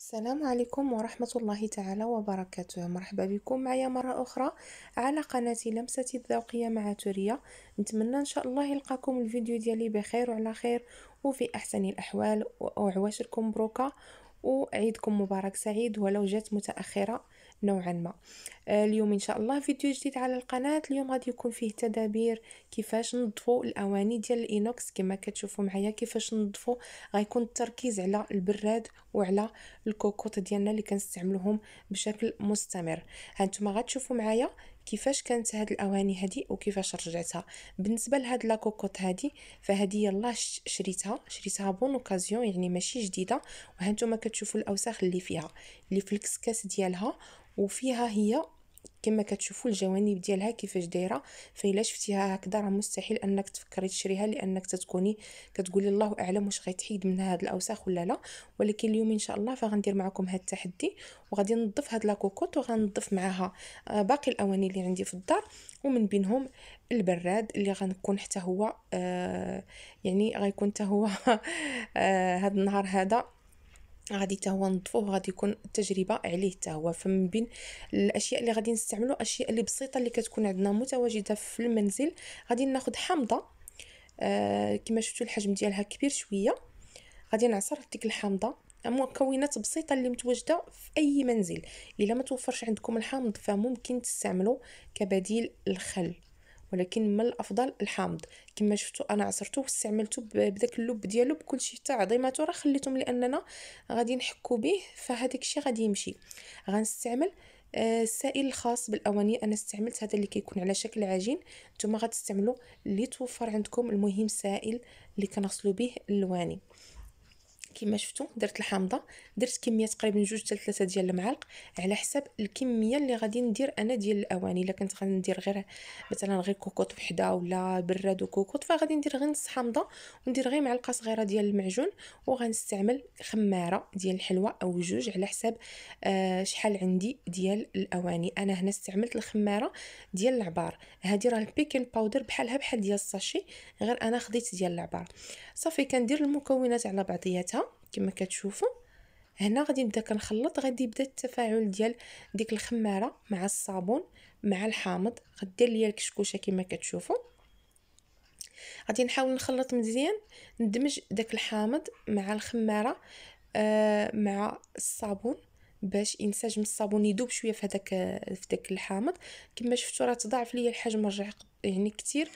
السلام عليكم ورحمة الله تعالى وبركاته مرحبا بكم معي مرة أخرى على قناتي لمسة الذوقية مع توريا نتمنى إن شاء الله يلقاكم الفيديو ديالي بخير وعلى خير وفي أحسن الأحوال وعواشركم بروكا وعيدكم مبارك سعيد ولو جات متأخرة نوعا ما آه، اليوم ان شاء الله فيديو جديد على القناه اليوم غادي يكون فيه تدابير كيفاش نظفوا الاواني ديال الاينوكس كما كتشوفوا معايا كيفاش نظفوا غيكون التركيز على البراد وعلى الكوكوط ديالنا اللي كنستعملوهم بشكل مستمر هانتوما غتشوفوا معايا كيفاش كانت هاد الاواني هادي وكيفاش رجعتها بالنسبه لهاد لا كوكوط هادي فهادي يلاه شريتها شريتها بون اوكازيون يعني ماشي جديده وهانتوما كتشوفوا الاوساخ اللي فيها اللي في الكسكاس ديالها وفيها هي كما كتشوفوا الجوانب ديالها كيفاش دايره فالا شفتيها هكذا راه مستحيل انك تفكري تشريها لانك تتكوني كتقولي الله اعلم واش غيتحيد منها هاد الاوساخ ولا لا ولكن اليوم ان شاء الله فغندير معكم هاد التحدي وغادي نضف هاد لاكوكوط وغنظف معاها آه، باقي الاواني اللي عندي في الدار ومن بينهم البراد اللي غنكون حتى هو آه يعني غيكون حتى هو آه هاد النهار هذا غادي حتى هو نظفوه غادي يكون التجربه عليه حتى هو فمن بين الاشياء اللي غادي نستعملو اشياء اللي بسيطه اللي كتكون عندنا متواجده في المنزل غادي ناخذ حامضه آه كما شفتوا الحجم ديالها كبير شويه غادي نعصر ديك الحامضه مكونات بسيطه اللي متواجده في اي منزل الا ما توفرش عندكم الحامض فممكن تستعملوا كبديل الخل ولكن من الافضل الحامض كما شفتوا انا عصرته واستعملته بداك اللب ديالو بكلشي حتى عظيمته راه خليتهم لاننا غادي نحكو به فهذاك الشيء غادي يمشي غنستعمل آه، السائل الخاص بالاواني انا استعملت هذا اللي كيكون على شكل عجين نتوما غتستعملوا اللي توفر عندكم المهم سائل اللي كنغسلوا به اللواني كما شفتوا درت الحامضه درت كميه تقريبا جوج حتى ثلاثه ديال المعالق على حسب الكميه اللي غادي ندير انا ديال الاواني الا كنت غادي ندير غير مثلا غير كوكوط وحده ولا براد وكوكوط فغادي ندير غير نص حامضه وندير غير معلقه صغيره ديال المعجون وغنستعمل خماره ديال الحلوى او جوج على حسب آه شحال عندي ديال الاواني انا هنا استعملت الخماره ديال العبار هذه راه البيكين باودر بحالها بحال ديال الساشي غير انا خديت ديال العبار صافي كندير المكونات على بعضياتها كما كتشوفوا هنا غادي نبدا كنخلط غادي يبدا التفاعل ديال ديك الخماره مع الصابون مع الحامض غدير ليا الكشكوشه كما كتشوفوا غادي نحاول نخلط مزيان ندمج داك الحامض مع الخماره آه مع الصابون باش ينسجم الصابون يذوب شويه في هذاك في داك الحامض كما شفتوا راه تضاعف ليا الحجم رجع يعني كثير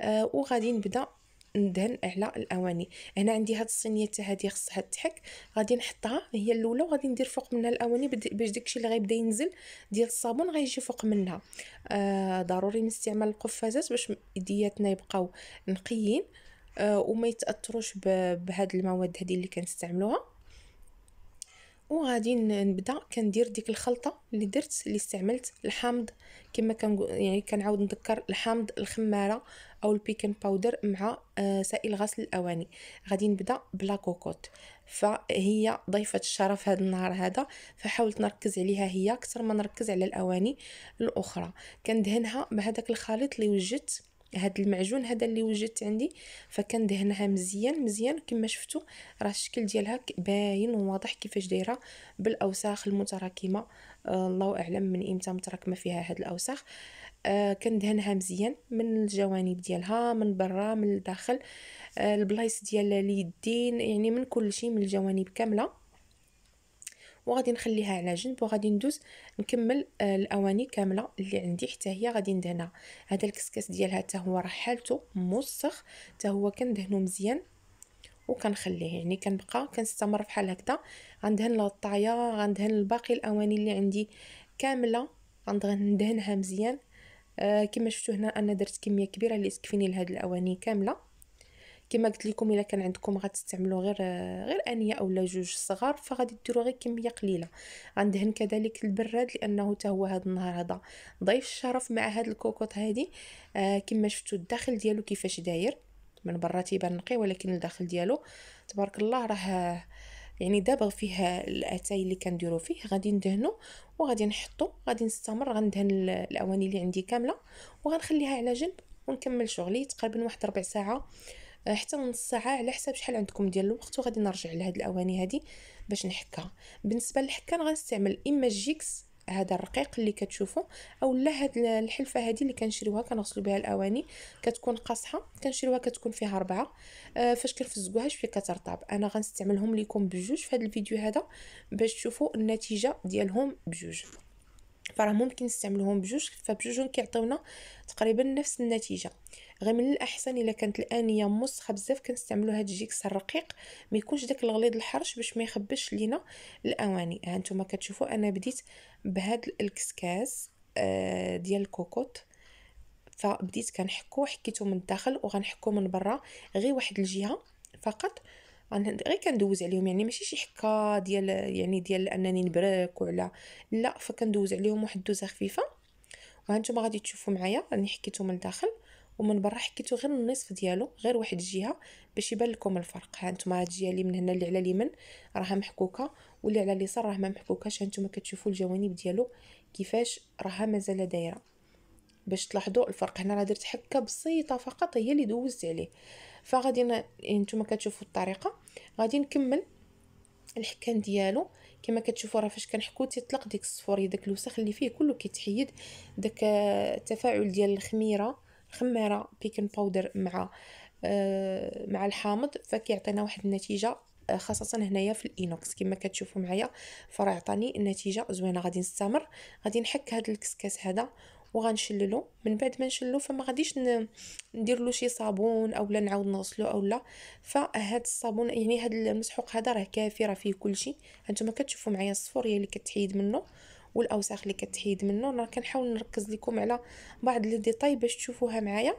آه وغادي نبدا ندهن على الاواني هنا عندي هاد الصينيه تاع هادي خصها تحك غادي نحطها هي الاولى وغادي ندير فوق منها الاواني باش داكشي اللي غيبدا ينزل ديال الصابون غيجي فوق منها آه ضروري نستعمل القفازات باش ايدياتنا يبقاو نقيين آه وما يتاثروش بهاد المواد هذه اللي كنستعملوها وغادي نبدا كندير ديك الخلطه اللي درت اللي استعملت الحامض كما كان يعني كنعاود نذكر الحامض الخماره او البيكن باودر مع آه، سائل غسل الاواني غادي نبدا بلا كوكوت فهي ضيفة الشرف هذا النهار هذا فحاولت نركز عليها هي اكثر ما نركز على الاواني الاخرى كندهنها بهذاك الخليط اللي وجدت هاد المعجون هذا اللي وجدت عندي فكندهنها مزيان مزيان كما شفتوا راه الشكل ديالها باين وواضح كيفاش دايره بالاوساخ المتراكمه الله اعلم من امتى متراكمه فيها هاد الاوساخ آه، كندهنها مزيان من الجوانب ديالها من برا من الداخل آه، البلايص ديال اليدين يعني من كل شيء من الجوانب كامله وغادي نخليها على جنب وغادي ندوز نكمل آه، الاواني كامله اللي عندي حتى هي غادي ندهنها هذا الكسكس ديالها حتى هو راه حالته موسخ حتى هو كندهنو مزيان وكنخليه يعني كنبقى كنستمر بحال هكذا غندهن الطايه غندهن باقي الاواني اللي عندي كامله غندهنها مزيان آه كما شفتوا هنا انا درت كميه كبيره اللي تكفيني لهاد الاواني كامله كما قلت لكم الا كان عندكم غتستعملوا غير غير انيه اولا جوج صغار فغادي ديروا غير كميه قليله غندهن كذلك البراد لانه حتى هو هذا النهار هذا ضيف الشرف مع هاد الكوكوط هادي آه كما شفتوا الداخل ديالو كيفاش داير من برا تيبان نقي ولكن الداخل ديالو تبارك الله راه يعني دابا فيه الاتاي اللي كنديرو فيه غادي ندهنو وغادي نحطو غادي نستمر غندهن الاواني اللي عندي كامله وغنخليها على جنب ونكمل شغلي تقريبا واحد ربع ساعه آه، حتى نص ساعه على حساب شحال عندكم ديال الوقت وغادي نرجع لهاد الاواني هادي باش نحكها بالنسبه للحكان غنستعمل اما الجيكس هذا الرقيق اللي كتشوفوا او لا هاد الحلفه هذه اللي كنشريوها كنغسلوا بها الاواني كتكون قاصحه كنشريوها كتكون فيها اربعه آه فاش كنفزقوها شويه كترطب انا غنستعملهم لكم بجوج في هذا الفيديو هذا باش تشوفوا النتيجه ديالهم بجوج فراه ممكن نستعملوهم بجوج فبجوجهم كيعطيونا تقريبا نفس النتيجه غير من الاحسن الا كانت الانيه مسخه بزاف كنستعملوا هاد الجيكس الرقيق ما يكونش داك الغليظ الحرش باش ما يخبش لينا الاواني ها نتوما كتشوفوا انا بديت بهاد الكسكاس آه، ديال الكوكوت فبديت كنحكو حكيته من الداخل وغنحكو من برا غير واحد الجهه فقط غير كندوز عليهم يعني ماشي شي حكه ديال يعني ديال انني نبرك ولا لا فكندوز عليهم واحد الدوزه خفيفه وهانتوما غادي تشوفوا معايا راني حكيتو من الداخل ومن برا حكيتو غير النصف ديالو غير واحد الجهه باش يبان لكم الفرق ها نتوما الجهه اللي من هنا اللي على اليمين راها محكوكه واللي على اليسار راه ما محكوكاش ها نتوما كتشوفوا الجوانب ديالو كيفاش راها مازال دايره باش تلاحظوا الفرق هنا راه درت حكه بسيطه فقط هي اللي دوزت عليه فغادي يعني نتوما كتشوفوا الطريقه غادي نكمل الحكان ديالو كما كتشوفوا راه فاش كنحكو تيطلق ديك الصفوري داك الوسخ اللي فيه كله كيتحيد داك التفاعل آه، ديال الخميره الخميره بيكن باودر مع آه مع الحامض فكيعطينا واحد النتيجه آه، خاصة هنايا في الإينوكس كما كتشوفوا معايا فراه عطاني نتيجة زوينة غادي نستمر غادي نحك هاد الكسكاس هذا وغنشللو من بعد ما نشللو فما غاديش ندير له شي صابون اولا نعاود نغسلو اولا فهاد الصابون يعني هاد المسحوق هذا راه كافي راه فيه كلشي هانتوما كتشوفوا معايا الصفوريه اللي كتحيد منه والاوساخ اللي كتحيد منه انا كنحاول نركز لكم على بعض لي ديطاي باش تشوفوها معايا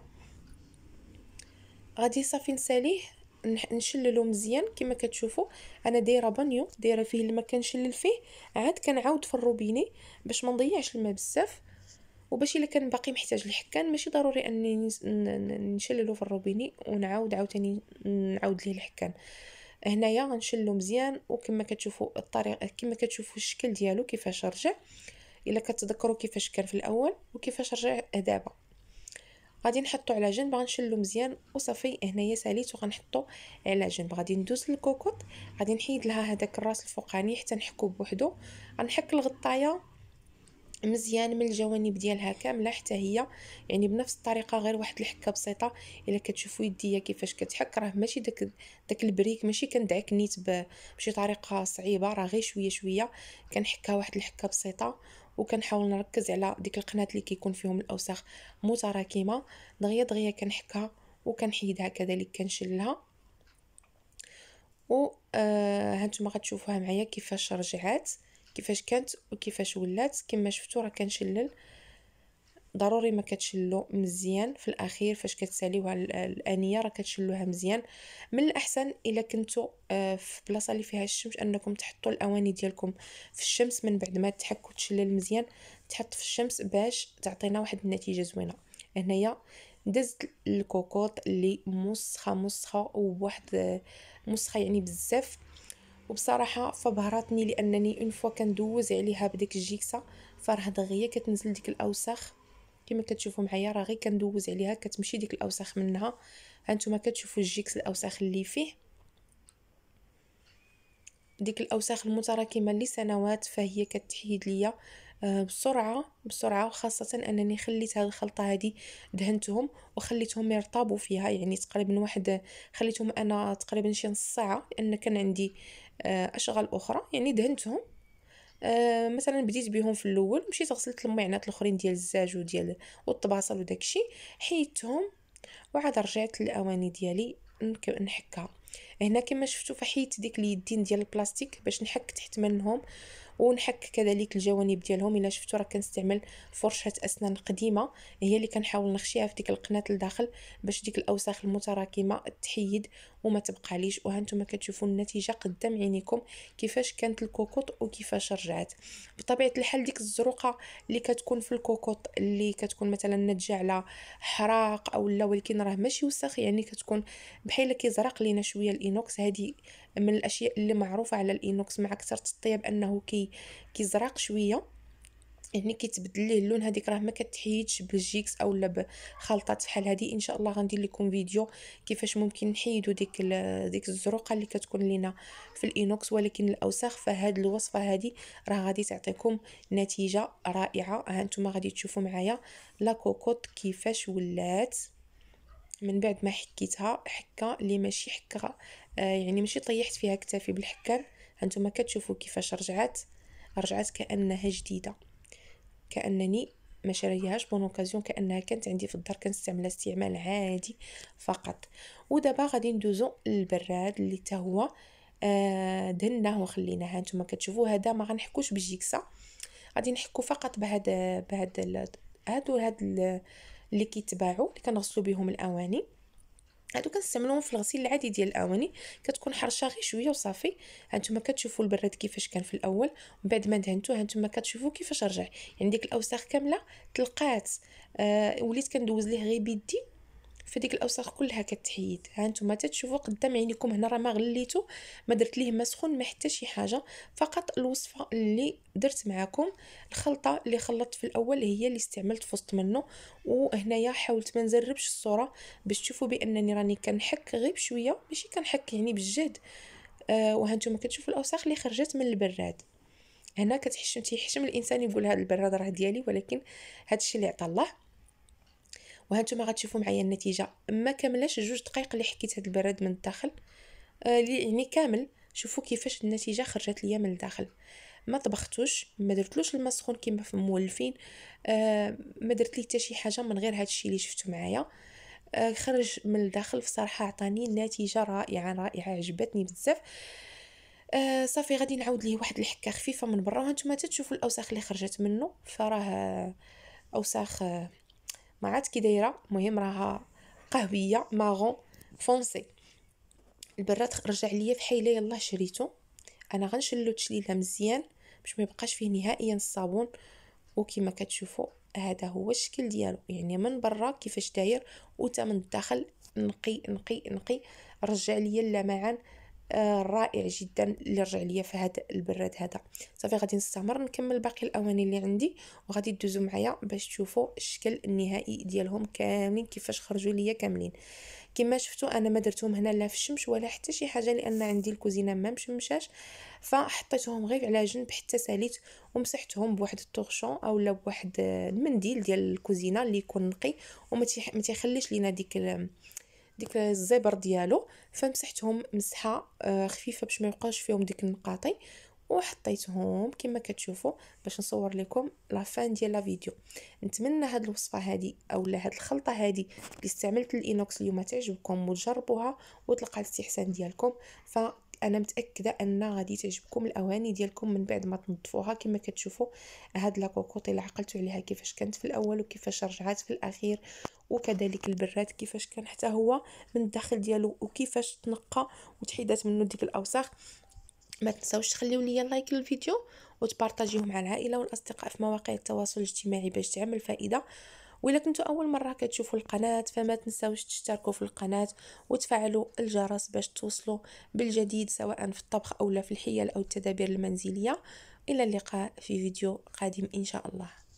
غادي صافي نساليه نشللو مزيان كما كتشوفوا انا دايره بانيو دايره فيه الماء كنشلل فيه عاد كنعاود في الروبيني باش ما نضيعش الماء بزاف وباش الا كان باقي محتاج الحكان ماشي ضروري اني نشللو في الروبيني ونعاود عاوتاني نعاود ليه الحكان هنايا غنشلو مزيان وكما كتشوفوا الطريقه كما كتشوفوا الشكل ديالو كيفاش رجع الا كتذكروا كيفاش كان في الاول وكيفاش رجع دابا غادي نحطو على جنب غنشلو مزيان وصافي هنايا ساليت وغنحطو على جنب غادي ندوز للكوكوط غادي نحيد لها هذاك الراس الفوقاني حتى نحكو بوحدو غنحك الغطايه مزيان من الجوانب ديالها كامله حتى هي يعني بنفس الطريقه غير واحد الحكه بسيطه الا كتشوفوا يديا كيفاش كتحك راه ماشي داك داك البريك ماشي كندعك نيت بشي طريقه صعيبه راه غير شويه شويه كنحكها واحد الحكه بسيطه وكنحاول نركز على ديك القناه اللي كيكون فيهم الاوساخ متراكمه دغيا دغيا كنحكها وكنحيدها كذلك كنشلها و آه هانتوما غتشوفوها معايا كيفاش رجعات كيفاش كانت وكيفاش ولات كما شفتوا راه كنشلل ضروري ما كتشلو مزيان في الاخير فاش كتساليو على الانيه راه كتشلوها مزيان من الاحسن الا كنتو آه، في بلاصه اللي فيها الشمس انكم تحطوا الاواني ديالكم في الشمس من بعد ما تحك وتشلل مزيان تحط في الشمس باش تعطينا واحد النتيجه زوينه هنايا دزت الكوكوط اللي مسخه مسخه وواحد آه، مسخه يعني بزاف وبصراحه فبهرتني لانني اون فوا كندوز عليها بديك الجيكسه فراه دغيا كتنزل ديك الاوساخ كما كتشوفوا معايا راه غير كندوز عليها كتمشي ديك الاوساخ منها هانتوما كتشوفوا الجيكس الاوساخ اللي فيه ديك الاوساخ المتراكمه لسنوات فهي كتحيد ليا آه، بسرعه بسرعه وخاصه انني خليت هاد الخلطه هادي دهنتهم وخليتهم يرطبوا فيها يعني تقريبا واحد خليتهم انا تقريبا شي نص ساعه لان كان عندي آه، اشغال اخرى يعني دهنتهم أه مثلا بديت بهم في الاول مشيت غسلت المعنات الاخرين ديال الزاج وديال والطباصل وداكشي حيدتهم وعاد رجعت للاواني ديالي نحكها هنا كما شفتوا فحيت ديك اليدين ديال البلاستيك باش نحك تحت منهم ونحك كذلك الجوانب ديالهم الا شفتوا راه كنستعمل فرشه اسنان قديمه هي اللي كنحاول نخشيها في ديك القناه لداخل باش ديك الاوساخ المتراكمه تحيد وما تبقى ليش وهانتم كتشوفوا النتيجه قدام عينيكم كيفاش كانت الكوكوط وكيفاش رجعت بطبيعه الحال ديك الزروقه اللي كتكون في الكوكوط اللي كتكون مثلا ناتجه على حراق او لا ولكن راه ماشي وسخ يعني كتكون بحال كيزرق لينا شويه الانوكس هذه من الاشياء اللي معروفه على الاينوكس مع كثره الطياب انه كي كيزرق شويه يعني كيتبدل ليه اللون هذيك راه ما كتحيدش بالجيكس اولا بخلطات بحال هذه ان شاء الله غندير لكم فيديو كيفاش ممكن نحيدو ديك ديك الزروقه اللي كتكون لينا في الاينوكس ولكن الاوساخ فهاد الوصفه هذه راه غادي تعطيكم نتيجه رائعه ها انتم غادي تشوفوا معايا لا كوكوط كيفاش ولات من بعد ما حكيتها حكه اللي ماشي حكه آه، يعني ماشي طيحت فيها كتافي بالحكان هانتوما كتشوفوا كيفاش رجعت رجعت كانها جديده كانني ما شريهاش بون اوكازيون كانها كانت عندي في الدار كنستعملها استعمال عادي فقط ودابا غادي ندوزو للبراد اللي حتى هو آه، دهناه وخليناه هانتوما كتشوفوا هذا ما غنحكوش بالجيكسه غادي نحكو فقط بهاد بهاد هادو هاد اللي كيتباعوا اللي كنغسلو بهم الاواني هادو كنستعملوهم في الغسيل العادي ديال الاواني كتكون حرشه غير شويه وصافي هانتوما كتشوفوا البراد كيفاش كان في الاول من بعد ما دهنتو هانتوما كتشوفوا كيفاش رجع يعني ديك الاوساخ كامله تلقات آه وليت كندوز ليه غير بيدي فديك الاوساخ كلها كتحيد ها انتم تتشوفوا قدام عينيكم هنا راه ما غليتو ما درت ليه ما سخون ما حتى شي حاجه فقط الوصفه اللي درت معاكم الخلطه اللي خلطت في الاول هي اللي استعملت في وسط منه وهنايا حاولت ما نزربش الصوره باش تشوفوا بانني راني كنحك غير بشويه ماشي كنحك يعني بالجهد آه وهانتوما كتشوفوا الاوساخ اللي خرجت من البراد هنا كتحشم تيحشم الانسان يقول هذا البراد راه ديالي ولكن هذا الشيء اللي عطى الله وهانتوما غتشوفوا معايا النتيجه ما كاملاش جوج دقائق اللي حكيت هاد البراد من الداخل آه يعني كامل شوفوا كيفاش النتيجه خرجت ليا من الداخل ما طبختوش ما درتلوش الماء سخون كما في المولفين آه ما درت ليه حتى شي حاجه من غير هادشي اللي شفتو معايا آه خرج من الداخل بصراحه عطاني نتيجه رائعه رائعه عجبتني بزاف آه صافي غادي نعاود ليه واحد الحكه خفيفه من برا وهانتوما تتشوفوا الاوساخ اللي خرجت منه فراه اوساخ آه، ما عاد كي دايره المهم راها قهويه ماغون فونسي البراد رجع ليا في حيله يلاه شريته انا غنشلو تشليلها مزيان باش ما يبقاش فيه نهائيا الصابون وكما كتشوفوا هذا هو الشكل ديالو يعني من برا كيفاش داير وتا من الداخل نقي نقي نقي رجع ليا اللمعان رائع جدا اللي رجع ليا في هذا البراد هذا صافي غادي نستمر نكمل باقي الاواني اللي عندي وغادي تدوزوا معايا باش تشوفوا الشكل النهائي ديالهم كاملين كيفاش خرجوا ليا كاملين كما شفتوا انا ما درتهم هنا لا في الشمس ولا حتى شي حاجه لان عندي الكوزينه ما مشمشاش فحطيتهم غير على جنب حتى ساليت ومسحتهم بواحد الطغشون اولا بواحد المنديل ديال الكوزينه اللي يكون نقي وما تيخليش لينا ديك ديك الزبر ديالو فمسحتهم مسحه آه، خفيفه باش ما يبقاش فيهم ديك النقاطي وحطيتهم كما كتشوفوا باش نصور لكم لا فان ديال لا فيديو نتمنى هاد الوصفه هادي اولا هاد الخلطه هادي اللي استعملت الانوكس اليوم تعجبكم وتجربوها وتلقى الاستحسان ديالكم ف انا متاكده ان غادي تعجبكم الاواني ديالكم من بعد ما تنظفوها كما كتشوفوا هاد لا كوكوطي اللي عقلتوا عليها كيفاش كانت في الاول وكيفاش رجعات في الاخير وكذلك البراد كيفاش كان حتى هو من الداخل ديالو وكيفاش تنقى وتحيدات منه ديك الاوساخ ما تنساوش تخليو ليا لايك للفيديو وتبارطاجيوه مع العائله والاصدقاء في مواقع التواصل الاجتماعي باش تعمل فائده وإلا كنتو أول مرة كتشوفوا القناة فما تنساوش تشتركوا في القناة وتفعلوا الجرس باش توصلوا بالجديد سواء في الطبخ أو لا في الحيل أو التدابير المنزلية إلى اللقاء في فيديو قادم إن شاء الله